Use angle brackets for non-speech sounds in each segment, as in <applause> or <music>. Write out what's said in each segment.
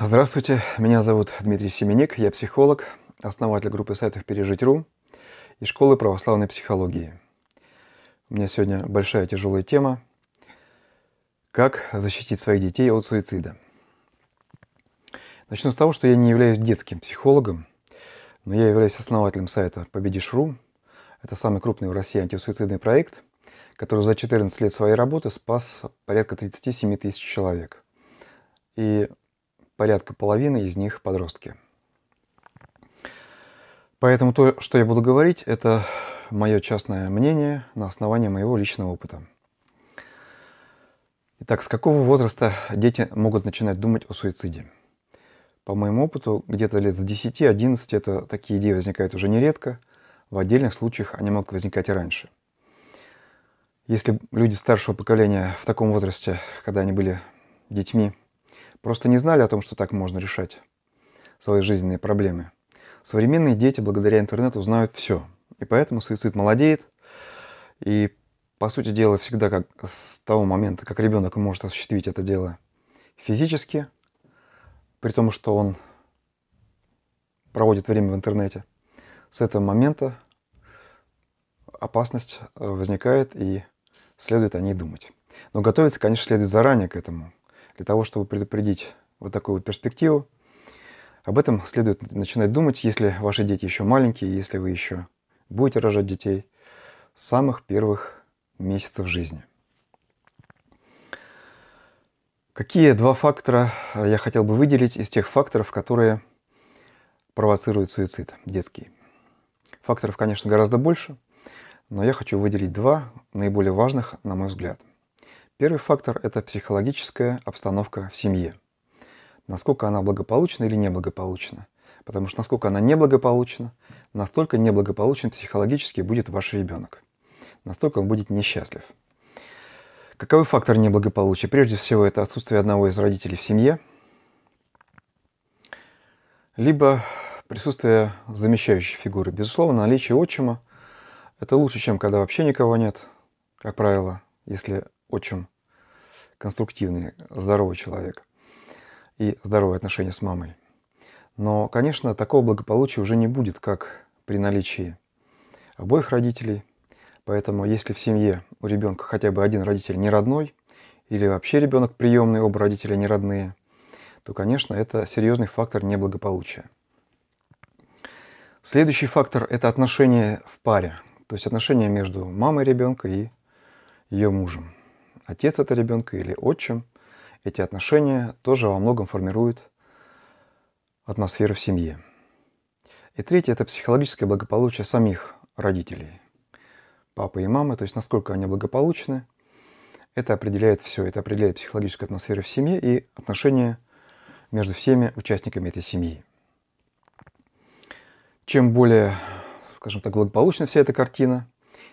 Здравствуйте, меня зовут Дмитрий Семеник, я психолог, основатель группы сайтов «Пережить.ру» и школы православной психологии. У меня сегодня большая тяжелая тема – как защитить своих детей от суицида. Начну с того, что я не являюсь детским психологом, но я являюсь основателем сайта «Победишь.ру». Это самый крупный в России антисуицидный проект, который за 14 лет своей работы спас порядка 37 тысяч человек. И порядка половины из них подростки. Поэтому то, что я буду говорить, это мое частное мнение на основании моего личного опыта. Итак, с какого возраста дети могут начинать думать о суициде? По моему опыту, где-то лет с 10-11 это такие идеи возникают уже нередко. В отдельных случаях они могут возникать и раньше. Если люди старшего поколения в таком возрасте, когда они были детьми, Просто не знали о том, что так можно решать свои жизненные проблемы. Современные дети благодаря интернету знают все. И поэтому суицид молодеет. И, по сути дела, всегда как с того момента, как ребенок может осуществить это дело физически, при том, что он проводит время в интернете, с этого момента опасность э, возникает и следует о ней думать. Но готовиться, конечно, следует заранее к этому – для того, чтобы предупредить вот такую вот перспективу. Об этом следует начинать думать, если ваши дети еще маленькие, если вы еще будете рожать детей с самых первых месяцев жизни. Какие два фактора э, я хотел бы выделить из тех факторов, которые провоцируют суицид детский? Факторов, конечно, гораздо больше, но я хочу выделить два наиболее важных, на мой взгляд – Первый фактор – это психологическая обстановка в семье. Насколько она благополучна или неблагополучна. Потому что насколько она неблагополучна, настолько неблагополучен психологически будет ваш ребенок. Настолько он будет несчастлив. Каковы факторы неблагополучия? Прежде всего, это отсутствие одного из родителей в семье, либо присутствие замещающей фигуры. Безусловно, наличие отчима – это лучше, чем когда вообще никого нет, как правило, если очень конструктивный, здоровый человек и здоровые отношения с мамой. Но, конечно, такого благополучия уже не будет, как при наличии обоих родителей. Поэтому, если в семье у ребенка хотя бы один родитель не родной, или вообще ребенок приемный, оба родителя не родные, то, конечно, это серьезный фактор неблагополучия. Следующий фактор – это отношения в паре, то есть отношения между мамой ребенка и ее мужем отец это ребенка или отчим, эти отношения тоже во многом формируют атмосферу в семье. И третье – это психологическое благополучие самих родителей, папы и мамы, то есть насколько они благополучны. Это определяет все, это определяет психологическую атмосферу в семье и отношения между всеми участниками этой семьи. Чем более, скажем так, благополучна вся эта картина,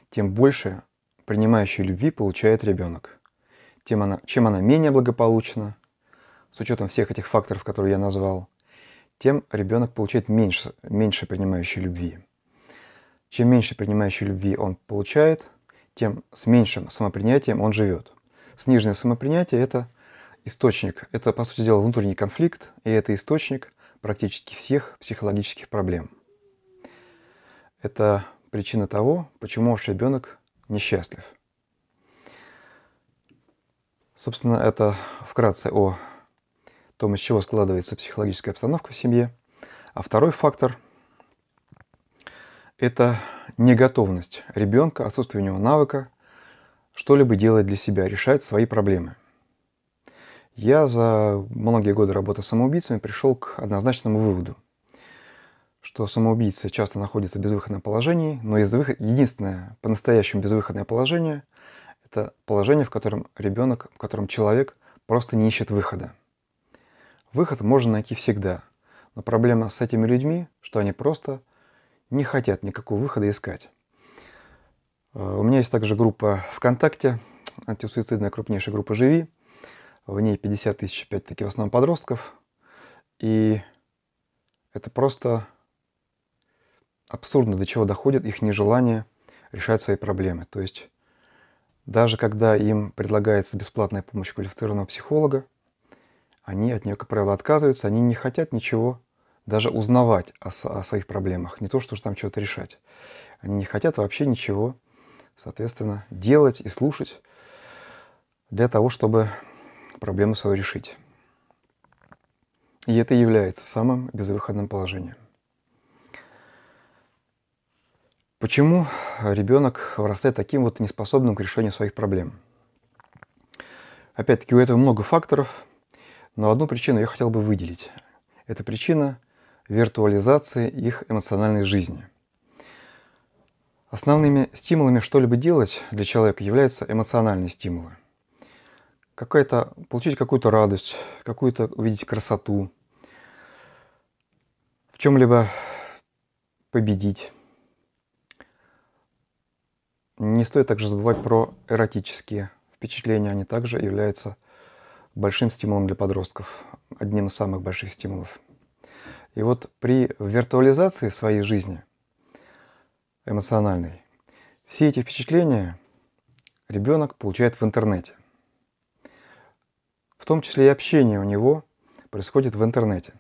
тем больше принимающей любви получает ребенок – тем она, чем она менее благополучна, с учетом всех этих факторов, которые я назвал, тем ребенок получает меньше, меньше принимающей любви. Чем меньше принимающей любви он получает, тем с меньшим самопринятием он живет. Сниженное самопринятие – это источник, это, по сути дела, внутренний конфликт, и это источник практически всех психологических проблем. Это причина того, почему ваш ребенок несчастлив – Собственно, это вкратце о том, из чего складывается психологическая обстановка в семье. А второй фактор – это неготовность ребенка, отсутствие у него навыка что-либо делать для себя, решать свои проблемы. Я за многие годы работы с самоубийцами пришел к однозначному выводу, что самоубийцы часто находятся в безвыходном положении, но единственное по-настоящему безвыходное положение это положение, в котором ребенок, в котором человек просто не ищет выхода. Выход можно найти всегда. Но проблема с этими людьми, что они просто не хотят никакого выхода искать. Э, у меня есть также группа ВКонтакте, антисуицидная крупнейшая группа «Живи». В ней 50 тысяч, опять-таки, в основном подростков. И это просто абсурдно, до чего доходит их нежелание решать свои проблемы. То есть даже когда им предлагается бесплатная помощь квалифицированного психолога, они от нее, как правило, отказываются, они не хотят ничего даже узнавать о, о своих проблемах, не то, что там что-то решать. Они не хотят вообще ничего, соответственно, делать и слушать для того, чтобы проблему свою решить. И это является самым безвыходным положением. Почему ребенок вырастает таким вот неспособным к решению своих проблем. Опять-таки, у этого много факторов, но одну причину я хотел бы выделить. Это причина виртуализации их эмоциональной жизни. Основными стимулами что-либо делать для человека являются эмоциональные стимулы. Какая-то, получить какую-то радость, какую-то увидеть красоту, в чем-либо победить. Не стоит также забывать про эротические впечатления. Они также являются большим стимулом для подростков, одним из самых больших стимулов. И вот при виртуализации своей жизни эмоциональной, все эти впечатления ребенок получает в интернете. В том числе и общение у него происходит в интернете.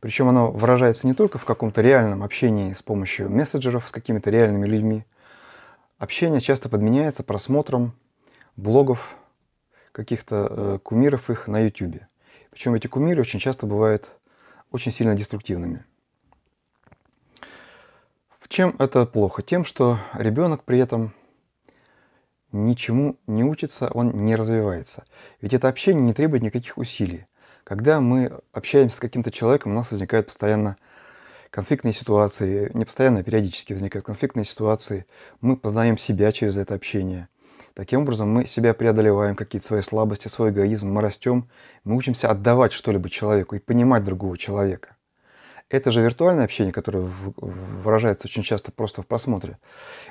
Причем оно выражается не только в каком-то реальном общении с помощью мессенджеров с какими-то реальными людьми – Общение часто подменяется просмотром блогов каких-то э, кумиров их на YouTube. Причем эти кумиры очень часто бывают очень сильно деструктивными. В чем это плохо? Тем, что ребенок при этом ничему не учится, он не развивается. Ведь это общение не требует никаких усилий. Когда мы общаемся с каким-то человеком, у нас возникает постоянно конфликтные ситуации, не постоянно, а периодически возникают конфликтные ситуации, мы познаем себя через это общение. Таким образом, мы себя преодолеваем, какие-то свои слабости, свой эгоизм, мы растем, мы учимся отдавать что-либо человеку и понимать другого человека. Это же виртуальное общение, которое выражается очень часто просто в просмотре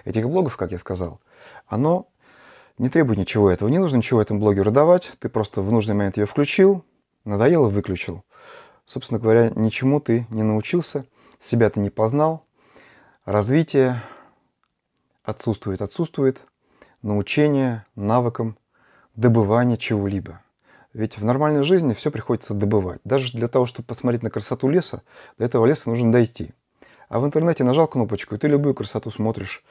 этих блогов, как я сказал, оно не требует ничего этого. Не нужно ничего этому блогеру давать, ты просто в нужный момент ее включил, надоело, выключил. Собственно говоря, ничему ты не научился – себя ты не познал, развитие отсутствует, отсутствует, научение навыкам добывания чего-либо. Ведь в нормальной жизни все приходится добывать. Даже для того, чтобы посмотреть на красоту леса, до этого леса нужно дойти. А в интернете нажал кнопочку, и ты любую красоту смотришь.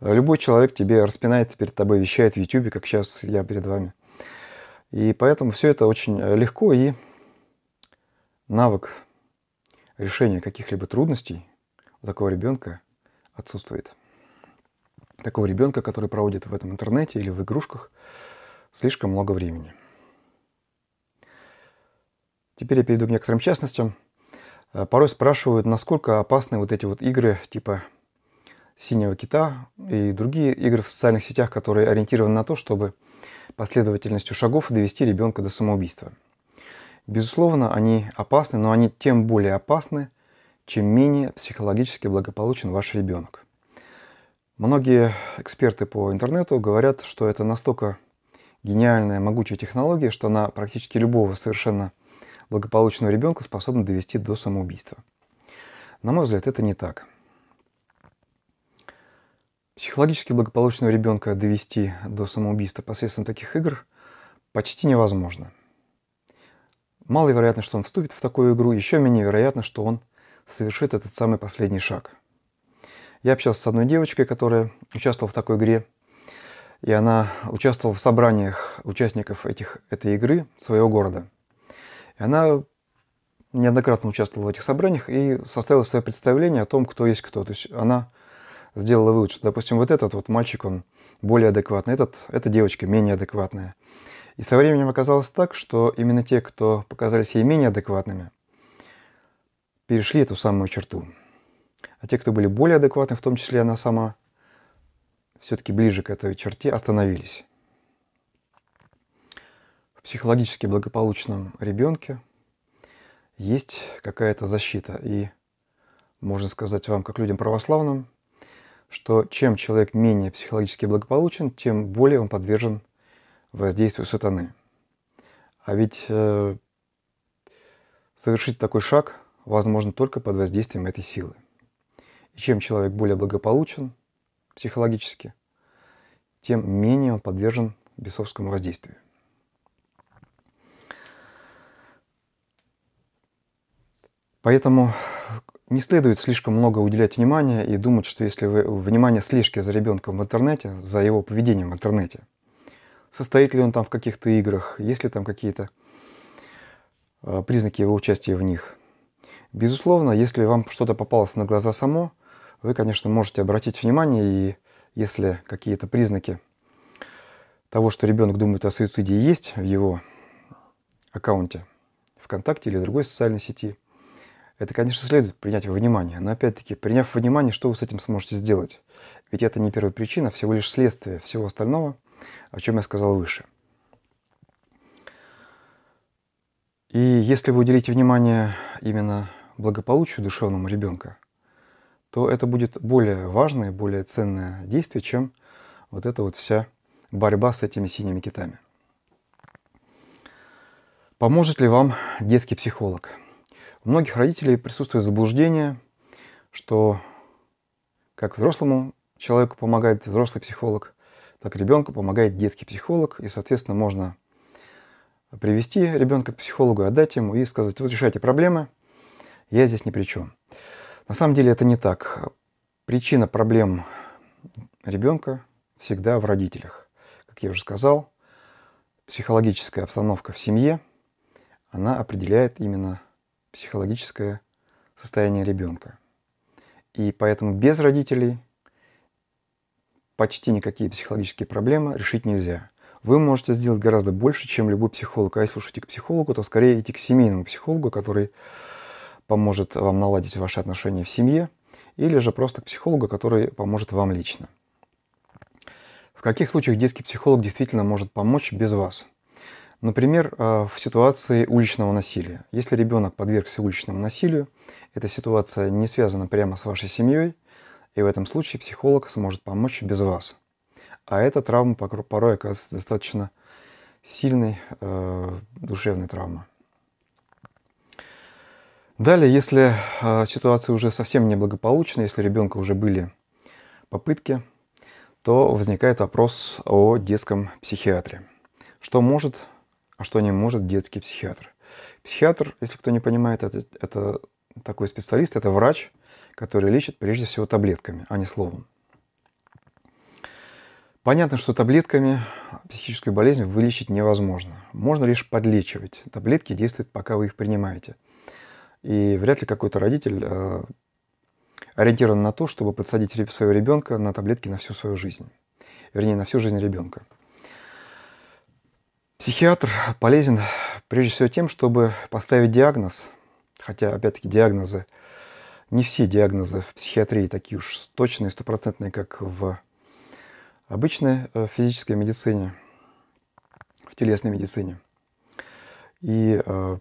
Любой человек тебе распинается перед тобой, вещает в YouTube, как сейчас я перед вами. И поэтому все это очень э, легко, и навык решения каких-либо трудностей у такого ребенка отсутствует. Такого ребенка, который проводит в этом интернете или в игрушках слишком много времени. Теперь я перейду к некоторым частностям. Э, порой спрашивают, насколько опасны вот эти вот игры типа «Синего кита» и другие игры в социальных сетях, которые ориентированы на то, чтобы последовательностью шагов довести ребенка до самоубийства – Безусловно, они опасны, но они тем более опасны, чем менее психологически благополучен ваш ребенок. Многие эксперты по интернету говорят, что это настолько гениальная, могучая технология, что она практически любого совершенно благополучного ребенка способна довести до самоубийства. На мой взгляд, это не так. Психологически благополучного ребенка довести до самоубийства посредством таких игр почти невозможно – маловероятно, что он вступит в такую игру, еще менее вероятно, что он совершит этот самый последний шаг. Я общался с одной девочкой, которая участвовала в такой игре, и она участвовала в собраниях участников этих, этой игры своего города. И она неоднократно участвовала в этих собраниях и составила свое представление о том, кто есть кто. То есть она сделала вывод, что, допустим, вот этот вот мальчик, он более адекватный, этот, эта девочка менее адекватная. И со временем оказалось так, что именно те, кто показались ей менее адекватными, перешли эту самую черту. А те, кто были более адекватны, в том числе она сама, все-таки ближе к этой черте, остановились. В психологически благополучном ребенке есть какая-то защита. И можно сказать вам, как людям православным, что чем человек менее психологически благополучен, тем более он подвержен воздействию сатаны. А ведь э, совершить такой шаг возможно только под воздействием этой силы. И чем человек более благополучен психологически, тем менее он подвержен бесовскому воздействию. Поэтому не следует слишком много уделять внимания и думать, что если вы внимание слежки за ребенком в интернете, за его поведением в интернете, состоит ли он там в каких-то играх, есть ли там какие-то а, признаки его участия в них. Безусловно, если вам что-то попалось на глаза само, вы, конечно, можете обратить внимание, и если какие-то признаки того, что ребенок думает о суициде, есть в его аккаунте ВКонтакте или другой социальной сети – это, конечно, следует принять во внимание, но опять-таки, приняв во внимание, что вы с этим сможете сделать. Ведь это не первая причина, всего лишь следствие всего остального, о чем я сказал выше. И если вы уделите внимание именно благополучию душевному ребенка, то это будет более важное, более ценное действие, чем вот эта вот вся борьба с этими синими китами. Поможет ли вам детский психолог? У многих родителей присутствует заблуждение, что как взрослому человеку помогает взрослый психолог, так ребенку помогает детский психолог. И, соответственно, можно привести ребенка к психологу, отдать ему и сказать, вот решайте проблемы, я здесь ни при чем. На самом деле это не так. Причина проблем ребенка всегда в родителях. Как я уже сказал, психологическая обстановка в семье, она определяет именно психологическое состояние ребенка. И поэтому без родителей почти никакие психологические проблемы решить нельзя. Вы можете сделать гораздо больше, чем любой психолог. А если уж идти к психологу, то скорее идти к семейному психологу, который поможет вам наладить ваши отношения в семье, или же просто к психологу, который поможет вам лично. В каких случаях детский психолог действительно может помочь без вас? Например, э, в ситуации уличного насилия. Если ребенок подвергся уличному насилию, эта ситуация не связана прямо с вашей семьей, и в этом случае психолог сможет помочь без вас. А эта травма порой оказывается достаточно сильной э, душевной травмой. Далее, если э, ситуация уже совсем неблагополучна, если у ребенка уже были попытки, то возникает вопрос о детском психиатре. Что может а что не может детский психиатр? Психиатр, если кто не понимает, это, это такой специалист, это врач, который лечит прежде всего таблетками, а не словом. Понятно, что таблетками психическую болезнь вылечить невозможно. Можно лишь подлечивать. Таблетки действуют, пока вы их принимаете. И вряд ли какой-то родитель э, ориентирован на то, чтобы подсадить своего ребенка на таблетки на всю свою жизнь. Вернее, на всю жизнь ребенка. Психиатр полезен прежде всего тем, чтобы поставить диагноз, хотя, опять-таки, диагнозы, не все диагнозы в психиатрии такие уж точные, стопроцентные, как в обычной э, физической медицине, в телесной медицине. И, э,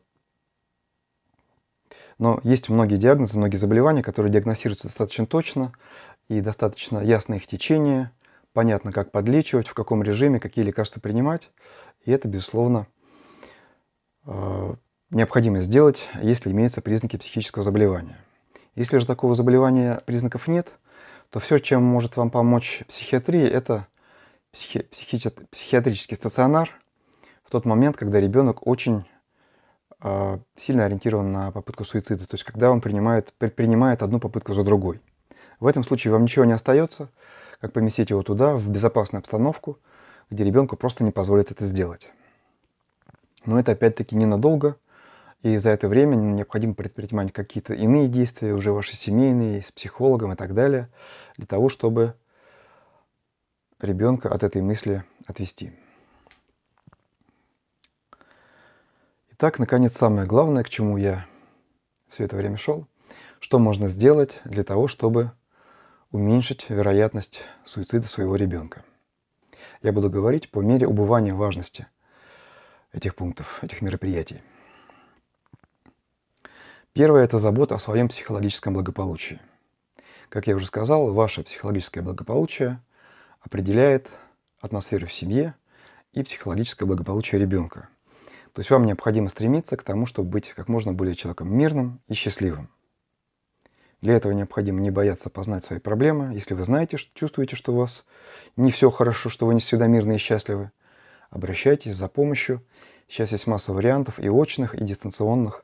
но есть многие диагнозы, многие заболевания, которые диагностируются достаточно точно и достаточно ясно их течение – понятно, как подлечивать, в каком режиме, какие лекарства принимать. И это, безусловно, э, необходимо сделать, если имеются признаки психического заболевания. Если же такого заболевания признаков нет, то все, чем может вам помочь психиатрия, это психи- психи- психиатрический стационар в тот момент, когда ребенок очень э, сильно ориентирован на попытку суицида, то есть когда он принимает, предпринимает одну попытку за другой. В этом случае вам ничего не остается, как поместить его туда, в безопасную обстановку, где ребенку просто не позволят это сделать. Но это опять-таки ненадолго, и за это время необходимо предпринимать какие-то иные действия, уже ваши семейные, с психологом и так далее, для того, чтобы ребенка от этой мысли отвести. Итак, наконец, самое главное, к чему я все это время шел, что можно сделать для того, чтобы уменьшить вероятность суицида своего ребенка. Я буду говорить по мере убывания важности этих пунктов, этих мероприятий. Первое – это забота о своем психологическом благополучии. Как я уже сказал, ваше психологическое благополучие определяет атмосферу в семье и психологическое благополучие ребенка. То есть вам необходимо стремиться к тому, чтобы быть как можно более человеком мирным и счастливым. Для этого необходимо не бояться познать свои проблемы. Если вы знаете, что чувствуете, что у вас не все хорошо, что вы не всегда мирны и счастливы, обращайтесь за помощью. Сейчас есть масса вариантов и очных, и дистанционных.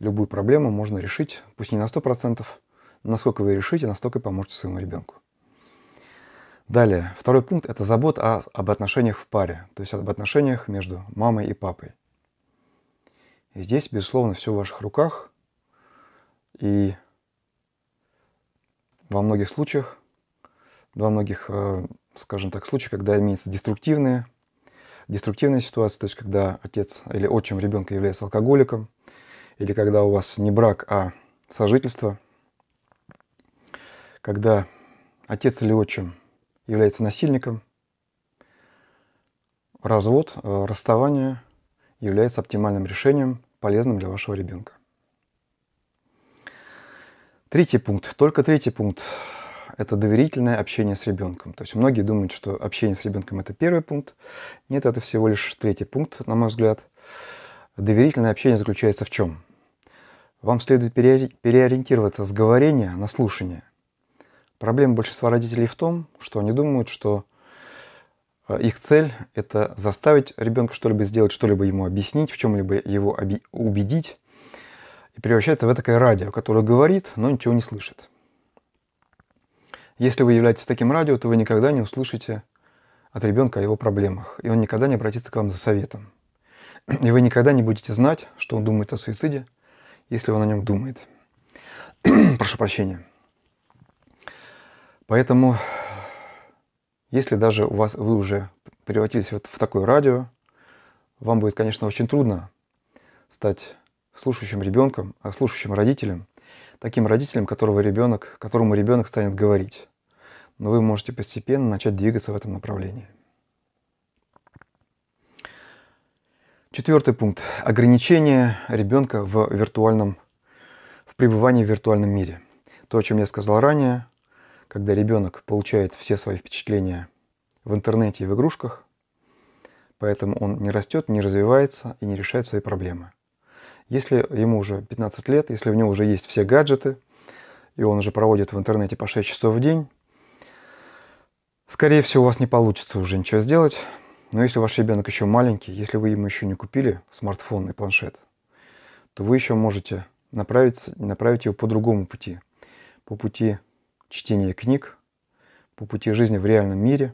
Любую проблему можно решить, пусть не на 100%, насколько вы решите, настолько и поможете своему ребенку. Далее, второй пункт – это забота о, об отношениях в паре, то есть об отношениях между мамой и папой. И здесь, безусловно, все в ваших руках. И во многих случаях, во многих, э, скажем так, случаях, когда имеется деструктивные, деструктивная ситуация, то есть когда отец или отчим ребенка является алкоголиком, или когда у вас не брак, а сожительство, когда отец или отчим является насильником, развод, э, расставание является оптимальным решением, полезным для вашего ребенка. Третий пункт, только третий пункт – это доверительное общение с ребенком. То есть многие думают, что общение с ребенком – это первый пункт. Нет, это всего лишь третий пункт, на мой взгляд. Доверительное общение заключается в чем? Вам следует переориентироваться с говорения на слушание. Проблема большинства родителей в том, что они думают, что э, их цель – это заставить ребенка что-либо сделать, что-либо ему объяснить, в чем-либо его убедить и превращается в такое радио, которое говорит, но ничего не слышит. Если вы являетесь таким радио, то вы никогда не услышите от ребенка о его проблемах, и он никогда не обратится к вам за советом. И вы никогда не будете знать, что он думает о суициде, если он о нем думает. <clears throat> Прошу прощения. Поэтому, если даже у вас вы уже превратились в, в такое радио, вам будет, конечно, очень трудно стать слушающим ребенком, а слушающим родителем, таким родителем, которого ребенок, которому ребенок станет говорить. Но вы можете постепенно начать двигаться в этом направлении. Четвертый пункт. Ограничение ребенка в виртуальном, в пребывании в виртуальном мире. То, о чем я сказал ранее, когда ребенок получает все свои впечатления в интернете и в игрушках, поэтому он не растет, не развивается и не решает свои проблемы. Если ему уже 15 лет, если у него уже есть все гаджеты, и он уже проводит в интернете по 6 часов в день, скорее всего, у вас не получится уже ничего сделать. Но если ваш ребенок еще маленький, если вы ему еще не купили смартфон и планшет, то вы еще можете направить, направить его по другому пути. По пути чтения книг, по пути жизни в реальном мире.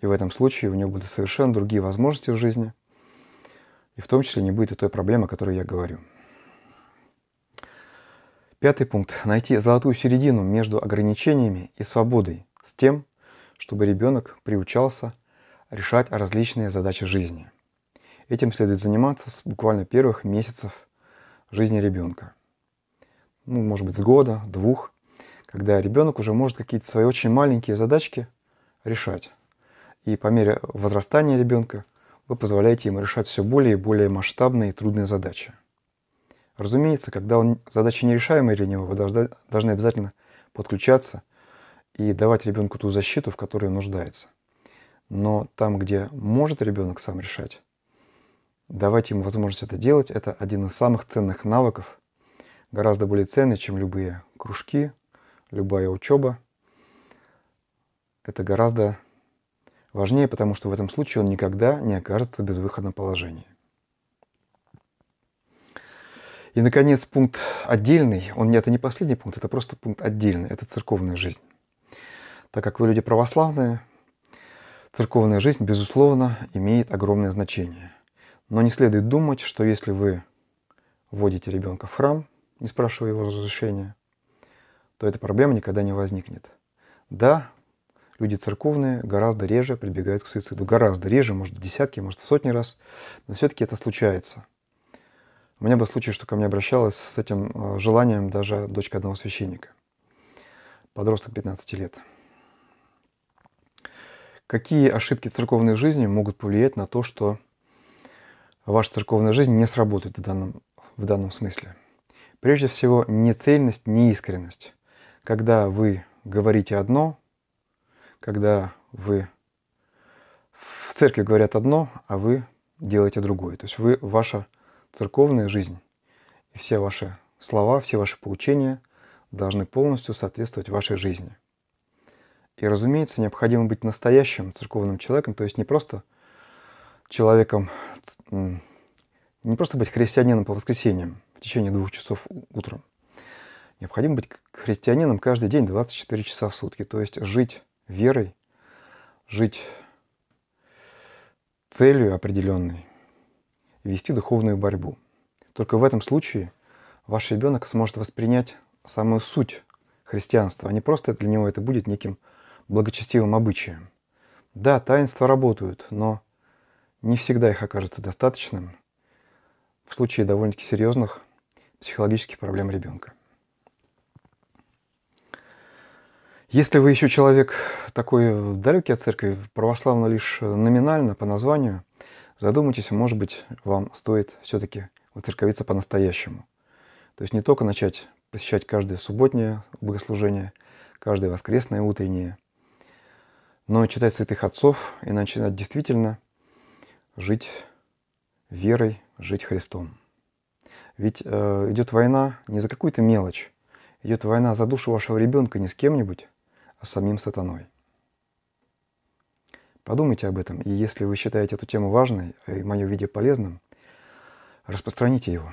И в этом случае у него будут совершенно другие возможности в жизни – и в том числе не будет и той проблемы, о которой я говорю. Пятый пункт. Найти золотую середину между ограничениями и свободой с тем, чтобы ребенок приучался решать различные задачи жизни. Этим следует заниматься с буквально первых месяцев жизни ребенка. Ну, может быть, с года, двух, когда ребенок уже может какие-то свои очень маленькие задачки решать. И по мере возрастания ребенка – вы позволяете им решать все более и более масштабные и трудные задачи. Разумеется, когда он, задача нерешаемая для него, вы должны, обязательно подключаться и давать ребенку ту защиту, в которой он нуждается. Но там, где может ребенок сам решать, давать ему возможность это делать, это один из самых ценных навыков, гораздо более ценный, чем любые кружки, любая учеба. Это гораздо Важнее, потому что в этом случае он никогда не окажется в безвыходном положении. И, наконец, пункт отдельный. Он это не последний пункт, это просто пункт отдельный. Это церковная жизнь. Так как вы люди православные, церковная жизнь, безусловно, имеет огромное значение. Но не следует думать, что если вы вводите ребенка в храм, не спрашивая его разрешения, то эта проблема никогда не возникнет. Да, люди церковные гораздо реже прибегают к суициду. Гораздо реже, может, десятки, может, сотни раз. Но все-таки это случается. У меня был случай, что ко мне обращалась с этим э, желанием даже дочка одного священника. Подросток 15 лет. Какие ошибки церковной жизни могут повлиять на то, что ваша церковная жизнь не сработает в данном, в данном смысле? Прежде всего, нецельность, неискренность. Когда вы говорите одно, когда вы в церкви говорят одно, а вы делаете другое. То есть вы, ваша церковная жизнь и все ваши слова, все ваши поучения должны полностью соответствовать вашей жизни. И, разумеется, необходимо быть настоящим церковным человеком, то есть не просто человеком, не просто быть христианином по воскресеньям в течение двух часов утром. Необходимо быть христианином каждый день 24 часа в сутки, то есть жить верой, жить целью определенной, вести духовную борьбу. Только в этом случае ваш ребенок сможет воспринять самую суть христианства, а не просто для него это будет неким благочестивым обычаем. Да, таинства работают, но не всегда их окажется достаточным в случае довольно-таки серьезных психологических проблем ребенка. Если вы еще человек такой далекий от церкви, православно лишь номинально, по названию, задумайтесь, может быть, вам стоит все-таки воцерковиться по-настоящему. То есть не только начать посещать каждое субботнее богослужение, каждое воскресное утреннее, но и читать святых отцов и начинать действительно жить верой, жить Христом. Ведь э, идет война не за какую-то мелочь, идет война за душу вашего ребенка, не с кем-нибудь, самим сатаной. Подумайте об этом, и если вы считаете эту тему важной и мое видео полезным, распространите его.